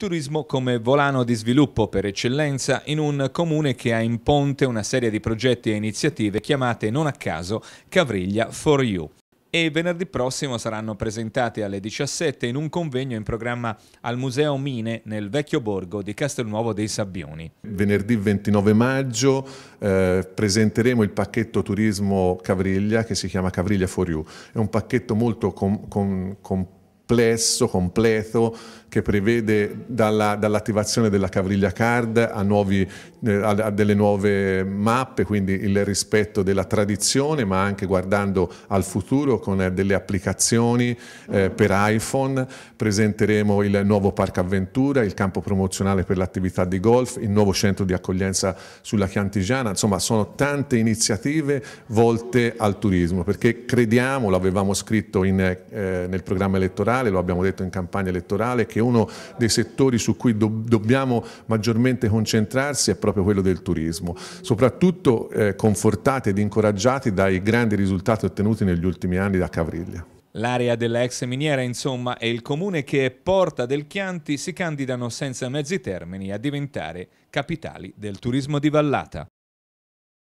Turismo come volano di sviluppo per eccellenza in un comune che ha in ponte una serie di progetti e iniziative chiamate non a caso Cavriglia for You e venerdì prossimo saranno presentati alle 17 in un convegno in programma al Museo Mine nel vecchio borgo di Castelnuovo dei Sabbioni. Venerdì 29 maggio eh, presenteremo il pacchetto turismo Cavriglia che si chiama Cavriglia for You. È un pacchetto molto complesso complesso, completo, che prevede dalla, dall'attivazione della cavriglia card a, nuovi, eh, a, delle nuove mappe, quindi il rispetto della tradizione, ma anche guardando al futuro con eh, delle applicazioni eh, per iPhone. Presenteremo il nuovo Parco Avventura, il campo promozionale per l'attività di golf, il nuovo centro di accoglienza sulla Chiantigiana. Insomma, sono tante iniziative volte al turismo, perché crediamo, l'avevamo scritto in, eh, nel programma elettorale, elettorale, lo abbiamo detto in campagna elettorale, che uno dei settori su cui do dobbiamo maggiormente concentrarsi è proprio quello del turismo, soprattutto eh, confortati ed incoraggiati dai grandi risultati ottenuti negli ultimi anni da Cavriglia. L'area della ex miniera, insomma, e il comune che è Porta del Chianti si candidano senza mezzi termini a diventare capitali del turismo di vallata.